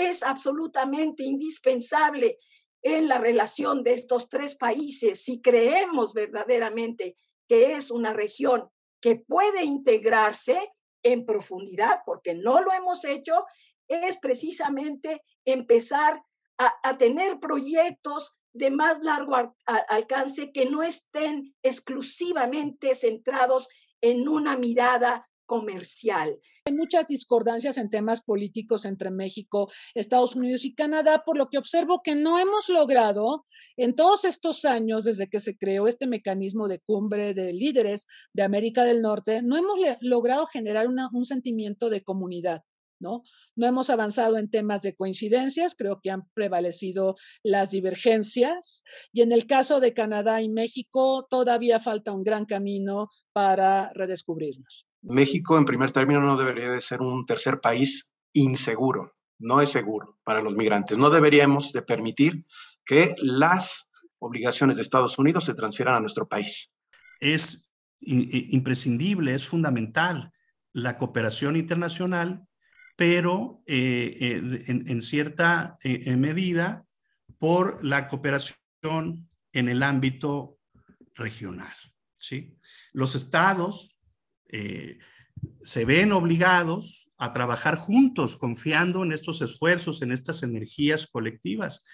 es absolutamente indispensable en la relación de estos tres países si creemos verdaderamente que es una región que puede integrarse en profundidad, porque no lo hemos hecho, es precisamente empezar a, tener proyectos de más largo alcance que no estén exclusivamente centrados en una mirada comercial. Hay muchas discordancias en temas políticos entre México, Estados Unidos y Canadá, por lo que observo que no hemos logrado en todos estos años desde que se creó este mecanismo de cumbre de líderes de América del Norte, no hemos logrado generar un sentimiento de comunidad. ¿No? ¿no? hemos avanzado en temas de coincidencias, creo que han prevalecido las divergencias y en el caso de Canadá y México todavía falta un gran camino para redescubrirnos. México, en primer término, no debería de ser un tercer país inseguro, no es seguro para los migrantes. No deberíamos de permitir que las obligaciones de Estados Unidos se transfieran a nuestro país. Es imprescindible, es fundamental la cooperación internacional, pero eh, eh, en, cierta eh, medida por la cooperación en el ámbito regional. ¿sí? Los estados eh, se ven obligados a trabajar juntos, confiando en estos esfuerzos, en estas energías colectivas.